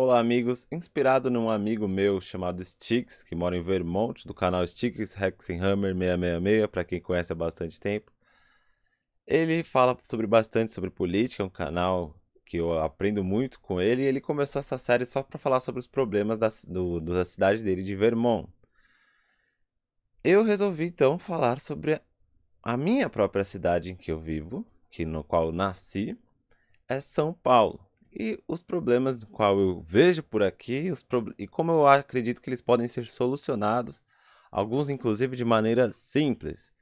Olá, amigos. Inspirado num amigo meu chamado Stix, que mora em Vermont, do canal Stix Hexenhammer 666, para quem conhece há bastante tempo. Ele fala sobre bastante sobre política, é um canal que eu aprendo muito com ele. E ele começou essa série só para falar sobre os problemas da, do, da cidade dele, de Vermont. Eu resolvi então falar sobre a minha própria cidade em que eu vivo, que no qual nasci, é São Paulo. E os problemas do qual eu vejo por aqui, e como eu acredito que eles podem ser solucionados, alguns inclusive de maneira simples.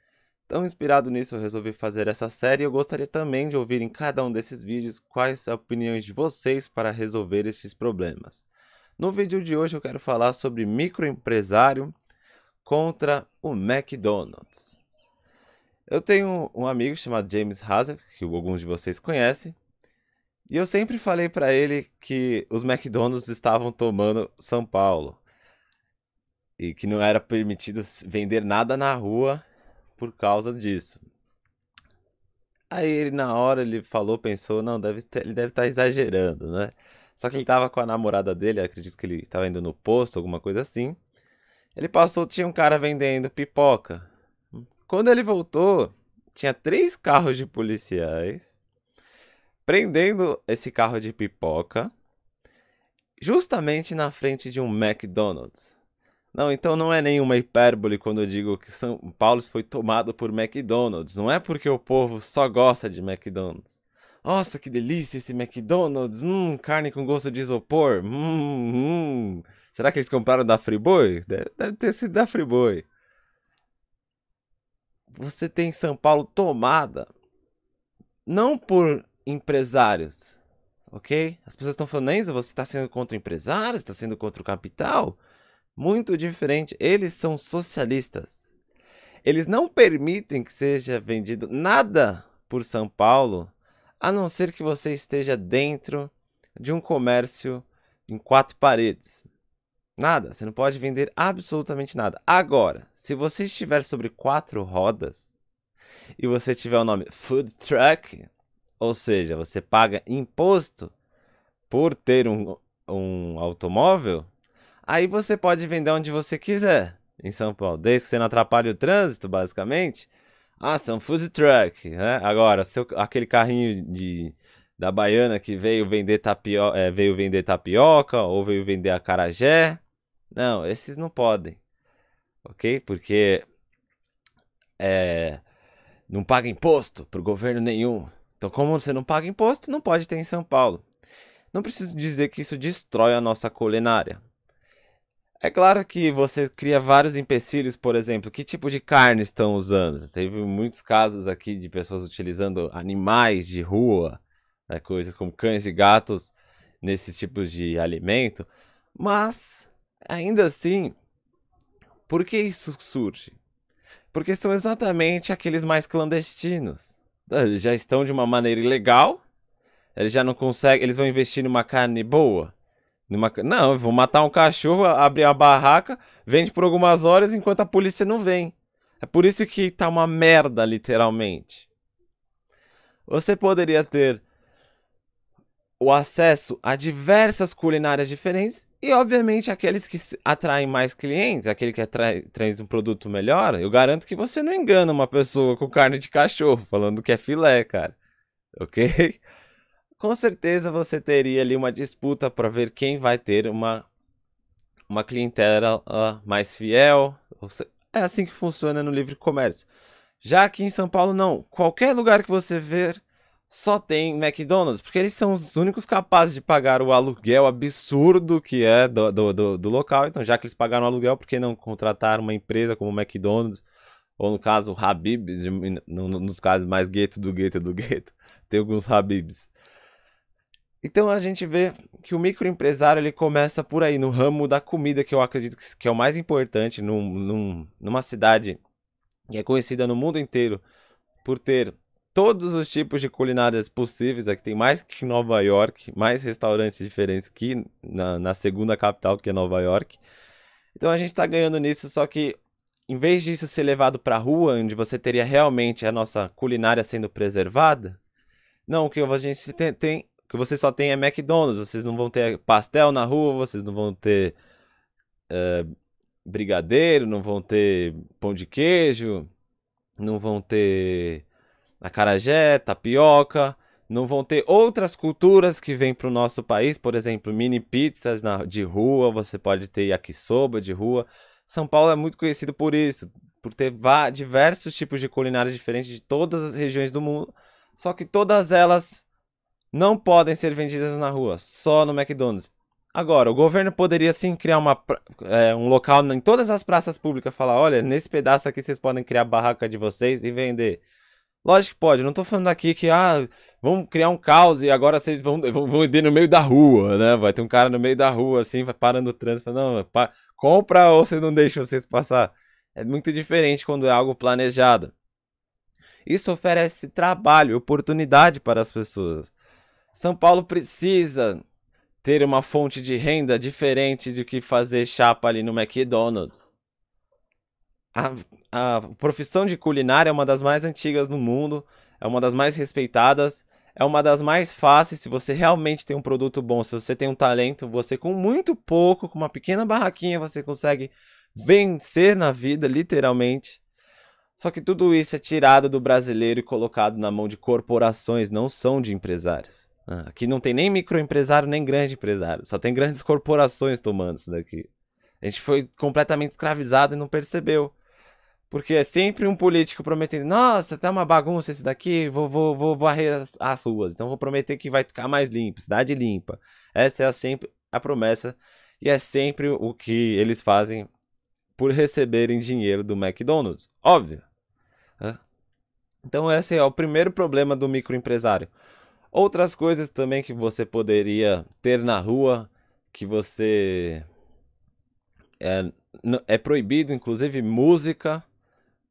Tão inspirado nisso, eu resolvi fazer essa série e eu gostaria também de ouvir em cada um desses vídeos quais as opiniões de vocês para resolver estes problemas. No vídeo de hoje eu quero falar sobre microempresário contra o McDonald's. Eu tenho um amigo chamado James Hazard, que alguns de vocês conhecem, e eu sempre falei para ele que os McDonald's estavam tomando São Paulo. E que não era permitido vender nada na rua por causa disso. Aí ele na hora ele falou, pensou, não, deve ter, ele deve estar tá exagerando, né? Só que ele estava com a namorada dele, acredito que ele estava indo no posto, alguma coisa assim. Ele passou, tinha um cara vendendo pipoca. Quando ele voltou, tinha três carros de policiais prendendo esse carro de pipoca justamente na frente de um McDonald's. Não, então não é nenhuma hipérbole quando eu digo que São Paulo foi tomado por McDonald's. Não é porque o povo só gosta de McDonald's. Nossa, que delícia esse McDonald's! Hum, carne com gosto de isopor. Hum, hum. Será que eles compraram da Freeboy? Deve ter sido da Freeboy. Você tem São Paulo tomada não por empresários, ok? As pessoas estão falando, Enzo, você está sendo contra empresários, está sendo contra o capital? Muito diferente, eles são socialistas. Eles não permitem que seja vendido nada por São Paulo, a não ser que você esteja dentro de um comércio em quatro paredes. Nada, você não pode vender absolutamente nada. Agora, se você estiver sobre quatro rodas e você tiver o nome food truck, ou seja, você paga imposto por ter um, um automóvel, aí você pode vender onde você quiser em São Paulo, desde que você não atrapalhe o trânsito, basicamente. Ah, são é food truck, né? Agora, seu, aquele carrinho de, da baiana que veio vender, tapio, é, veio vender tapioca ou veio vender acarajé, não, esses não podem, ok? Porque é, não paga imposto para o governo nenhum. Então, como você não paga imposto, não pode ter em São Paulo. Não preciso dizer que isso destrói a nossa culinária. É claro que você cria vários empecilhos, por exemplo, que tipo de carne estão usando? Teve muitos casos aqui de pessoas utilizando animais de rua, né, coisas como cães e gatos, nesses tipos de alimento. Mas, ainda assim, por que isso surge? Porque são exatamente aqueles mais clandestinos. Eles já estão de uma maneira ilegal. Eles já não conseguem. Eles vão investir numa carne boa. Numa, não, vou matar um cachorro, abrir a barraca, vende por algumas horas enquanto a polícia não vem. É por isso que tá uma merda, literalmente. Você poderia ter o acesso a diversas culinárias diferentes e, obviamente, aqueles que atraem mais clientes, aquele que atrai, traz um produto melhor, eu garanto que você não engana uma pessoa com carne de cachorro falando que é filé, cara. Ok? Com certeza você teria ali uma disputa para ver quem vai ter uma, uma clientela uh, mais fiel. É assim que funciona no livre comércio. Já aqui em São Paulo, não. Qualquer lugar que você ver, só tem McDonald's, porque eles são os únicos capazes de pagar o aluguel absurdo que é do, do, do, do local. Então, já que eles pagaram o aluguel, por que não contratar uma empresa como o McDonald's? Ou no caso, o Habib's, nos casos mais gueto do gueto do gueto, tem alguns Habib's. Então a gente vê que o microempresário ele começa por aí, no ramo da comida, que eu acredito que é o mais importante num, num, numa cidade que é conhecida no mundo inteiro por ter todos os tipos de culinárias possíveis aqui. Tem mais que Nova York, mais restaurantes diferentes que na, na segunda capital, que é Nova York. Então a gente está ganhando nisso, só que em vez disso ser levado para a rua, onde você teria realmente a nossa culinária sendo preservada, não, o que a gente tem, tem que você só tem é McDonald's, vocês não vão ter pastel na rua, vocês não vão ter eh, brigadeiro, não vão ter pão de queijo, não vão ter acarajé, tapioca. Não vão ter outras culturas que vêm para o nosso país, por exemplo, mini pizzas na, de rua, você pode ter yakisoba de rua. São Paulo é muito conhecido por isso, por ter diversos tipos de culinária diferentes de todas as regiões do mundo, só que todas elas não podem ser vendidas na rua, só no McDonald's. Agora, o governo poderia sim criar uma, é, um local em todas as praças públicas, falar, olha, nesse pedaço aqui vocês podem criar a barraca de vocês e vender. Lógico que pode, não tô falando aqui que, ah, vamos criar um caos e agora vocês vão, vão, vão ir no meio da rua, né? Vai ter um cara no meio da rua, assim, vai parando o trânsito, não, pa compra ou vocês não deixam vocês passar. É muito diferente quando é algo planejado. Isso oferece trabalho, oportunidade para as pessoas. São Paulo precisa ter uma fonte de renda diferente do que fazer chapa ali no McDonald's. A, a profissão de culinária é uma das mais antigas no mundo, é uma das mais respeitadas, é uma das mais fáceis. Se você realmente tem um produto bom, se você tem um talento, você com muito pouco, com uma pequena barraquinha, você consegue vencer na vida, literalmente. Só que tudo isso é tirado do brasileiro e colocado na mão de corporações, não são de empresários. Ah, aqui não tem nem microempresário, nem grande empresário. Só tem grandes corporações tomando isso daqui. A gente foi completamente escravizado e não percebeu. Porque é sempre um político prometendo, nossa, tá uma bagunça isso daqui, vou, vou, vou varrer as, as ruas, então vou prometer que vai ficar mais limpo, cidade limpa. Essa é a sempre a promessa e é sempre o que eles fazem por receberem dinheiro do McDonald's, óbvio. Né? Então esse é o primeiro problema do microempresário. Outras coisas também que você poderia ter na rua, que você é, é proibido, inclusive música,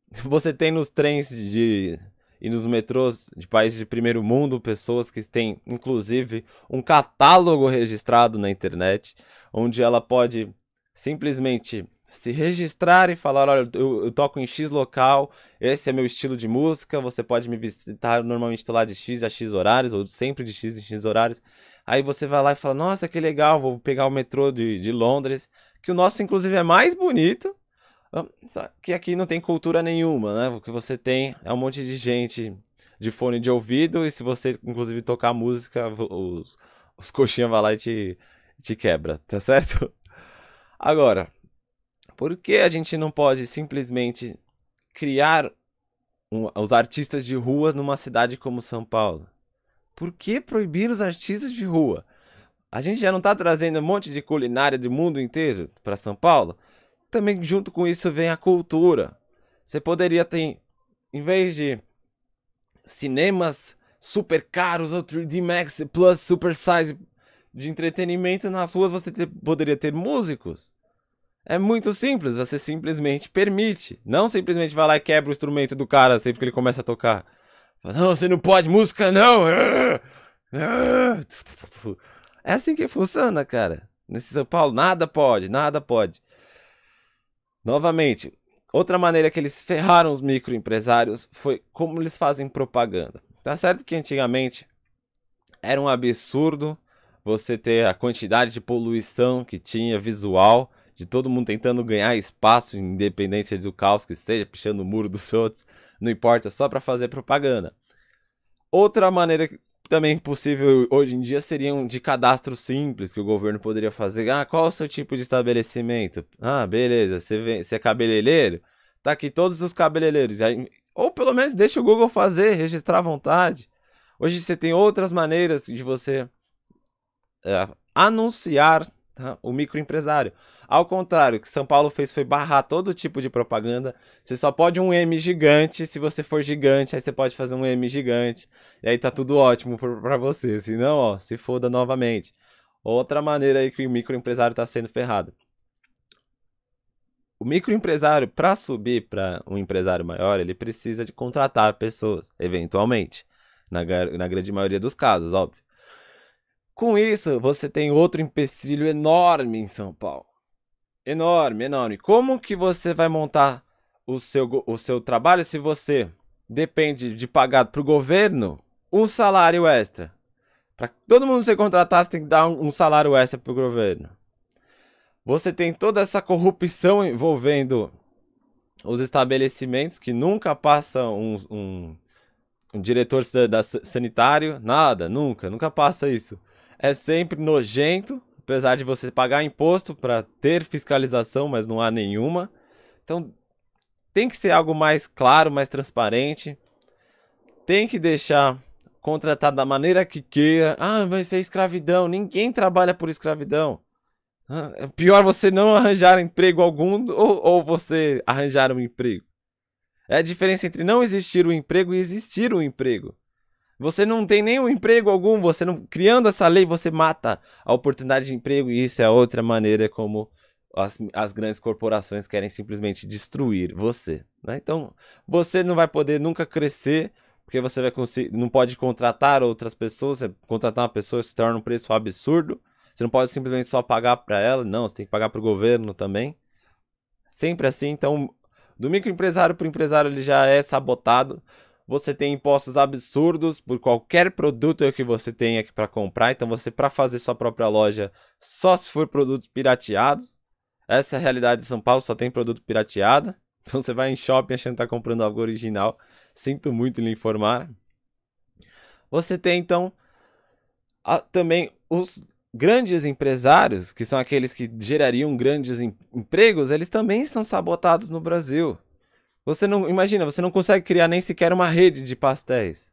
Você tem nos trens de e nos metrôs de países de primeiro mundo pessoas que têm, inclusive, um catálogo registrado na internet, onde ela pode simplesmente se registrar e falar: olha, eu, eu, toco em X local, esse é meu estilo de música, você pode me visitar normalmente lá de X a X horários, ou sempre de X em X horários. Aí você vai lá e fala: nossa, que legal, vou pegar o metrô de, de Londres, que o nosso, inclusive, é mais bonito que aqui não tem cultura nenhuma, né? O que você tem é um monte de gente de fone de ouvido e se você, inclusive, tocar música, os, os coxinhas vai lá e te, te quebra, tá certo? Agora, por que a gente não pode simplesmente criar um, os artistas de rua numa cidade como São Paulo? Por que proibir os artistas de rua? A gente já não está trazendo um monte de culinária do mundo inteiro para São Paulo? Também junto com isso vem a cultura. Você poderia ter, em vez de cinemas super caros ou 3D Max Plus super size de entretenimento nas ruas, você ter, poderia ter músicos. É muito simples, você simplesmente permite. Não simplesmente vai lá e quebra o instrumento do cara sempre que ele começa a tocar. não, você não pode, música não! É assim que funciona, cara. Nesse São Paulo, nada pode, nada pode. Novamente, outra maneira que eles ferraram os microempresários foi como eles fazem propaganda. Tá certo que antigamente era um absurdo você ter a quantidade de poluição que tinha visual, de todo mundo tentando ganhar espaço, independente do caos que seja, pichando o muro dos outros, não importa, só para fazer propaganda. Outra maneira também possível hoje em dia seriam de cadastro simples que o governo poderia fazer. Ah, qual é o seu tipo de estabelecimento? Ah, beleza, você, vem, você é cabeleireiro? Tá aqui todos os cabeleireiros. Aí, ou pelo menos deixa o Google fazer, registrar à vontade. Hoje você tem outras maneiras de você é, anunciar Tá? O microempresário. Ao contrário, o que São Paulo fez foi barrar todo tipo de propaganda. Você só pode um M gigante, se você for gigante, aí você pode fazer um M gigante. E aí tá tudo ótimo para você. Se não, ó, se foda novamente. Outra maneira aí que o microempresário tá sendo ferrado. O microempresário, para subir para um empresário maior, ele precisa de contratar pessoas, eventualmente. Na, na grande maioria dos casos, óbvio. Com isso, você tem outro empecilho enorme em São Paulo. Enorme, enorme. Como que você vai montar o seu, o seu trabalho se você depende de pagar para o governo um salário extra? Para todo mundo ser contratado, você tem que dar um, salário extra para o governo. Você tem toda essa corrupção envolvendo os estabelecimentos que nunca passa um, um, um diretor sanitário, nada, nunca, nunca passa isso é sempre nojento, apesar de você pagar imposto para ter fiscalização, mas não há nenhuma. Então tem que ser algo mais claro, mais transparente. Tem que deixar contratar da maneira que queira. Ah, mas é escravidão. Ninguém trabalha por escravidão. Ah, é pior você não arranjar emprego algum ou, ou você arranjar um emprego. É a diferença entre não existir um emprego e existir um emprego. Você não tem nenhum emprego algum, você não criando essa lei, você mata a oportunidade de emprego e isso é outra maneira como as, as grandes corporações querem simplesmente destruir você. Né? Então, você não vai poder nunca crescer porque você vai não pode contratar outras pessoas, você contratar uma pessoa se torna um preço absurdo. Você não pode simplesmente só pagar para ela, não, você tem que pagar para o governo também. Sempre assim, então do microempresário para o empresário ele já é sabotado você tem impostos absurdos por qualquer produto que você tenha aqui para comprar. Então você para fazer sua própria loja, só se for produtos pirateados. Essa é a realidade de São Paulo, só tem produto pirateado. Então você vai em shopping achando que está comprando algo original. Sinto muito lhe informar. Você tem então a, também os grandes empresários, que são aqueles que gerariam grandes em, empregos, eles também são sabotados no Brasil. Você não. Imagina, você não consegue criar nem sequer uma rede de pastéis.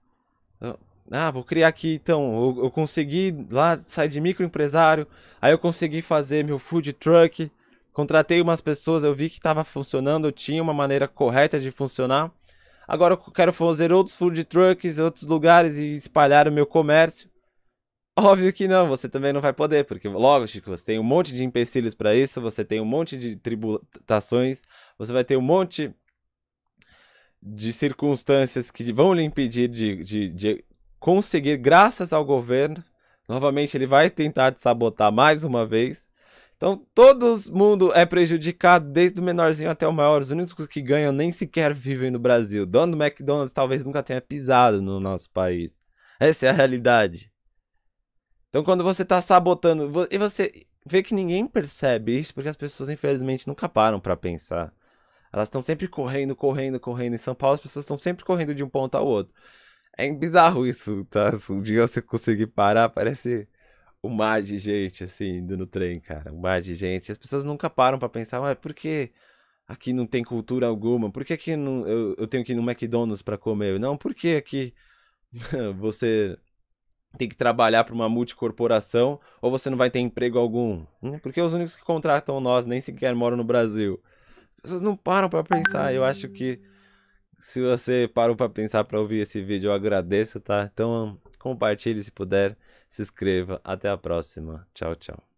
Então, ah, vou criar aqui então. Eu, eu consegui lá, sair de microempresário. Aí eu consegui fazer meu food truck. Contratei umas pessoas, eu vi que estava funcionando, eu tinha uma maneira correta de funcionar. Agora eu quero fazer outros food trucks, outros lugares e espalhar o meu comércio. Óbvio que não, você também não vai poder, porque lógico, você tem um monte de empecilhos para isso, você tem um monte de tributações, você vai ter um monte de circunstâncias que vão lhe impedir de, de, de conseguir, graças ao governo. Novamente, ele vai tentar te sabotar mais uma vez. Então, todo mundo é prejudicado, desde o menorzinho até o maior. Os únicos que ganham nem sequer vivem no Brasil. Dono do McDonald's talvez nunca tenha pisado no nosso país. Essa é a realidade. Então, quando você está sabotando, e você vê que ninguém percebe isso, porque as pessoas, infelizmente, nunca param para pensar. Elas estão sempre correndo, correndo, correndo. Em São Paulo, as pessoas estão sempre correndo de um ponto ao outro. É bizarro isso, tá? Se assim, um dia você conseguir parar, parece um mar de gente, assim, indo no trem, cara. Um mar de gente. As pessoas nunca param para pensar, ué, por que aqui não tem cultura alguma? Por que aqui não, eu, eu tenho que ir no McDonald's para comer? Não, por que aqui você tem que trabalhar para uma multicorporação ou você não vai ter emprego algum? Hum, porque os únicos que contratam nós nem sequer moram no Brasil pessoas não param para pensar. Eu acho que se você parou para pensar para ouvir esse vídeo, eu agradeço, tá? Então compartilhe se puder, se inscreva. Até a próxima. Tchau, tchau.